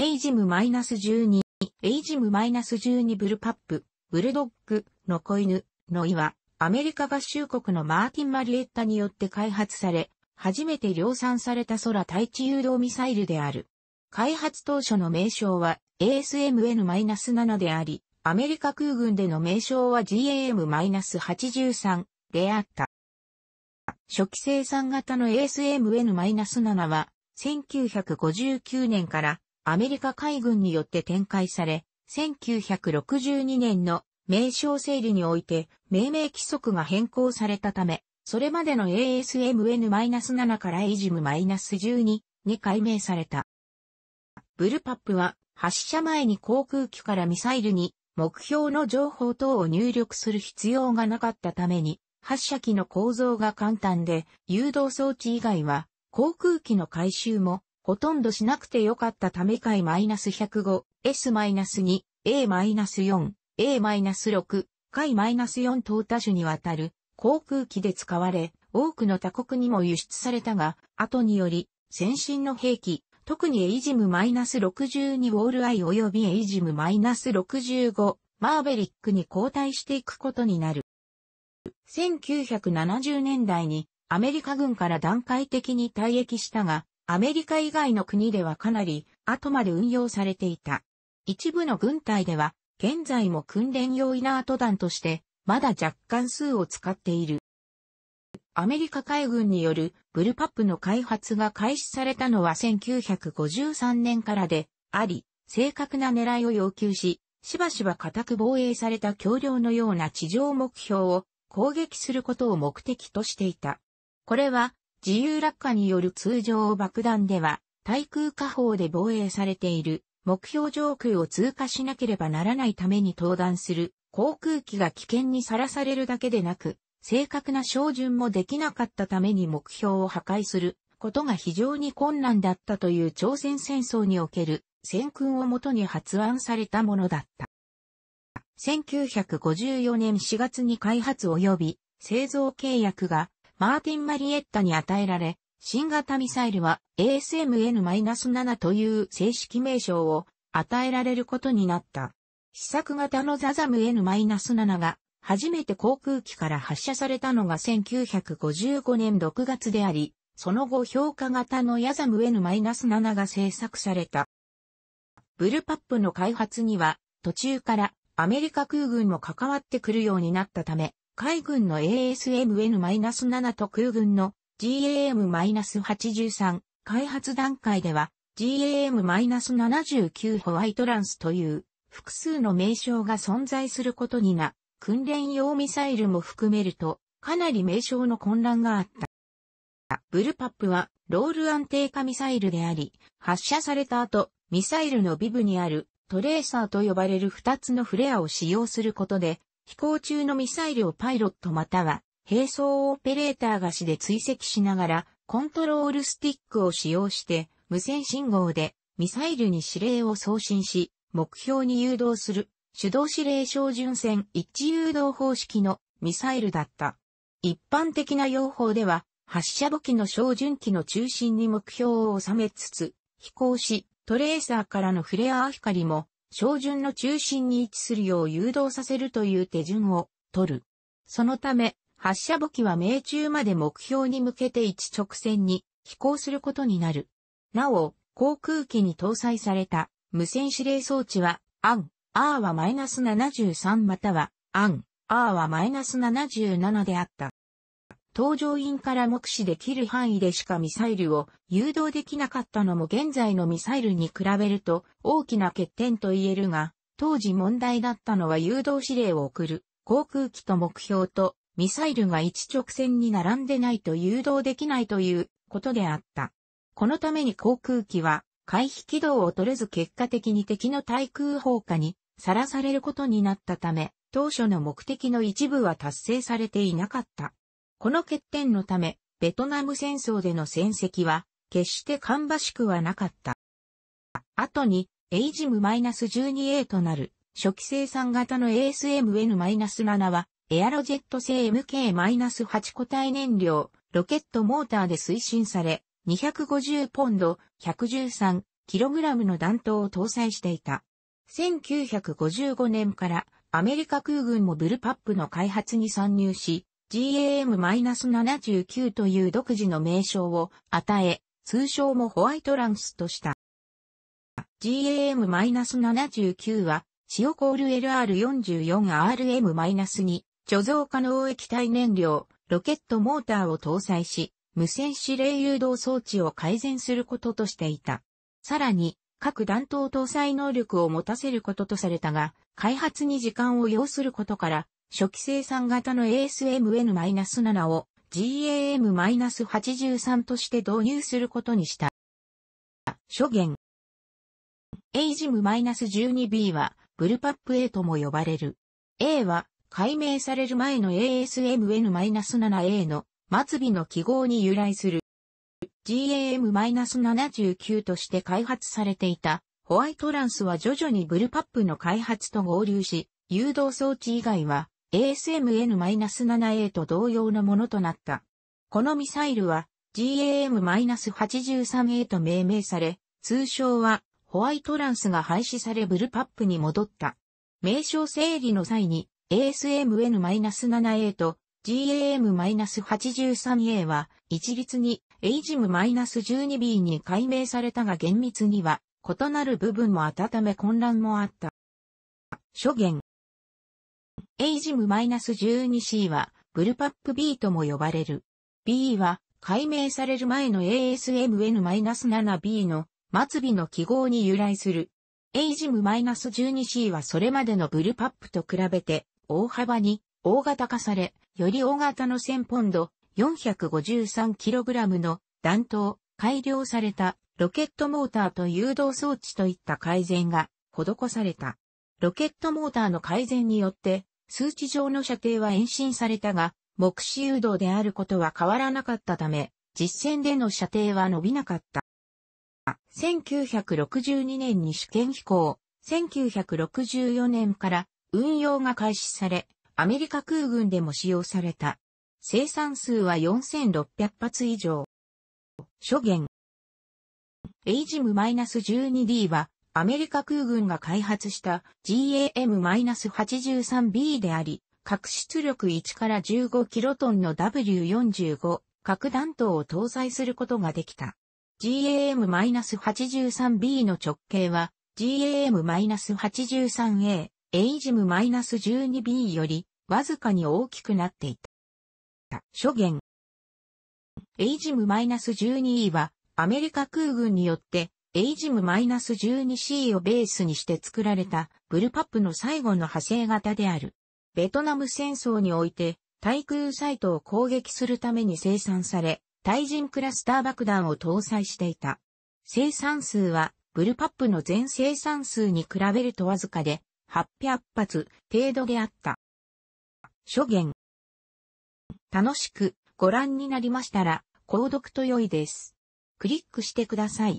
テイジム -12、エイジム -12 ブルパップ、ブルドッグ、の子犬、のイは、アメリカ合衆国のマーティン・マリエッタによって開発され、初めて量産された空対地誘導ミサイルである。開発当初の名称は ASMN-7 であり、アメリカ空軍での名称は GAM-83 であった。初期生産型の ASMN-7 は、1959年からアメリカ海軍によって展開され、1962年の名称整理において命名規則が変更されたため、それまでの ASMN-7 からイ s m 1 2に改名された。ブルパップは発射前に航空機からミサイルに目標の情報等を入力する必要がなかったために、発射機の構造が簡単で、誘導装置以外は航空機の回収もほとんどしなくてよかったためス -105、S-2、A-4、A-6、回 -4 等多種にわたる航空機で使われ、多くの他国にも輸出されたが、後により、先進の兵器、特にエイジム -62 ウォールアイ及びエイジム -65 マーベリックに交代していくことになる。1970年代にアメリカ軍から段階的に退役したが、アメリカ以外の国ではかなり後まで運用されていた。一部の軍隊では、現在も訓練用イナート弾として、まだ若干数を使っている。アメリカ海軍によるブルパップの開発が開始されたのは1953年からであり、正確な狙いを要求し、しばしば固く防衛された橋梁のような地上目標を攻撃することを目的としていた。これは自由落下による通常爆弾では、対空火砲で防衛されている目標上空を通過しなければならないために登壇する航空機が危険にさらされるだけでなく、正確な照準もできなかったために目標を破壊することが非常に困難だったという朝鮮戦争における戦訓をもとに発案されたものだった。1954年4月に開発及び製造契約がマーティン・マリエッタに与えられ、新型ミサイルは ASMN-7 という正式名称を与えられることになった。試作型のザザム N-7 が初めて航空機から発射されたのが1955年6月であり、その後評価型のヤザム N-7 が製作された。ブルパップの開発には途中からアメリカ空軍も関わってくるようになったため、海軍の ASMN-7 と空軍の GAM-83 開発段階では GAM-79 ホワイトランスという複数の名称が存在することにな、訓練用ミサイルも含めるとかなり名称の混乱があった。ブルパップはロール安定化ミサイルであり、発射された後、ミサイルの尾部にあるトレーサーと呼ばれる2つのフレアを使用することで、飛行中のミサイルをパイロットまたは並走オペレーターがしで追跡しながら、コントロールスティックを使用して、無線信号でミサイルに指令を送信し、目標に誘導する、手動指令照準線一致誘導方式のミサイルだった。一般的な用法では、発射母機の照準器の中心に目標を収めつつ、飛行し、トレーサーからのフレアー光も照準の中心に位置するよう誘導させるという手順を取る。そのため、発射簿機は命中まで目標に向けて一直線に飛行することになる。なお、航空機に搭載された無線指令装置は、アン、アーはマイナス73または、アン、アーはマイナス77であった。搭乗員から目視できる範囲でしかミサイルを誘導できなかったのも現在のミサイルに比べると大きな欠点と言えるが、当時問題だったのは誘導指令を送る航空機と目標とミサイルが一直線に並んでないと誘導できないということであった。このために航空機は回避軌道を取れず結果的に敵の対空砲火にさらされることになったため、当初の目的の一部は達成されていなかった。この欠点のため、ベトナム戦争での戦績は、決して芳しくはなかった。後に、エイジム -12A となる、初期生産型の ASMN-7 は、エアロジェット製 MK-8 個体燃料、ロケットモーターで推進され、250ポンド、113kg の弾頭を搭載していた。1955年からアメリカ空軍もブルパップの開発に参入し、GAM-79 という独自の名称を与え、通称もホワイトランスとした。GAM-79 は、塩コール LR44RM-2 貯蔵可能液体燃料、ロケットモーターを搭載し、無線指令誘導装置を改善することとしていた。さらに、各弾頭搭載能力を持たせることとされたが、開発に時間を要することから、初期生産型の ASMN-7 を GAM-83 として導入することにした。諸言。AGM-12B はブルパップ A とも呼ばれる。A は解明される前の ASMN-7A の末尾の記号に由来する。GAM-79 として開発されていたホワイトランスは徐々にブルパップの開発と合流し、誘導装置以外は ASMN-7A と同様のものとなった。このミサイルは GAM-83A と命名され、通称はホワイトランスが廃止されブルパップに戻った。名称整理の際に ASMN-7A と GAM-83A は一律に AGM-12B に改名されたが厳密には異なる部分も温め混乱もあった。初言エイジム -12C は、ブルパップ B とも呼ばれる。B は、解明される前の ASMN-7B の末尾の記号に由来する。エイジム -12C はそれまでのブルパップと比べて、大幅に大型化され、より大型の1000ポンド 453kg の弾頭、改良されたロケットモーターと誘導装置といった改善が施された。ロケットモーターの改善によって数値上の射程は延伸されたが、目視誘導であることは変わらなかったため、実戦での射程は伸びなかった。1962年に試験飛行、1964年から運用が開始され、アメリカ空軍でも使用された。生産数は4600発以上。諸言。エイジム -12D はアメリカ空軍が開発した GAM-83B であり、核出力1から15キロトンの W45 核弾頭を搭載することができた。GAM-83B の直径は GAM-83A、AIGM-12B よりわずかに大きくなっていた。諸言 AIGM-12E はアメリカ空軍によってエイジム -12C をベースにして作られたブルパップの最後の派生型である。ベトナム戦争において対空サイトを攻撃するために生産され、対人クラスター爆弾を搭載していた。生産数はブルパップの全生産数に比べるとわずかで800発程度であった。諸言。楽しくご覧になりましたら、購読と良いです。クリックしてください。